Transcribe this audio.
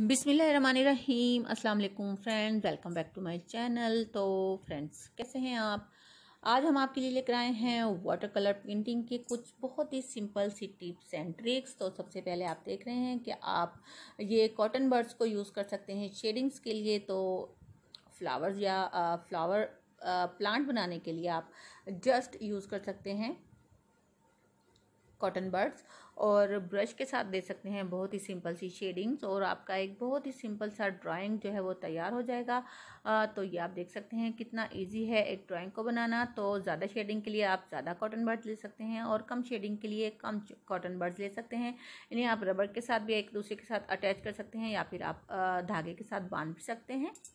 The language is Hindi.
बिसमीम अस्सलाम वालेकुम friends welcome back to my channel तो फ्रेंड्स कैसे हैं आप आज हम आपके लिए लेकर आए हैं वाटर कलर पेंटिंग के कुछ बहुत ही सिंपल सी टिप्स एंड ट्रिक्स तो सबसे पहले आप देख रहे हैं कि आप ये कॉटन बर्ड्स को यूज़ कर सकते हैं शेडिंग्स के लिए तो फ्लावर्स या फ्लावर प्लांट बनाने के लिए आप जस्ट यूज़ कर सकते हैं कॉटन बर्ड्स और ब्रश के साथ दे सकते हैं बहुत ही सिंपल सी शेडिंग्स और आपका एक बहुत ही सिंपल सा ड्राइंग जो है वो तैयार हो जाएगा आ, तो ये आप देख सकते हैं कितना इजी है एक ड्राइंग को बनाना तो ज़्यादा शेडिंग के लिए आप ज़्यादा कॉटन बर्ड्स ले सकते हैं और कम शेडिंग के लिए कम कॉटन बर्ड्स ले सकते हैं इन्हें आप रबड़ के साथ भी एक दूसरे के साथ अटैच कर सकते हैं या फिर आप धागे के साथ बांध भी सकते हैं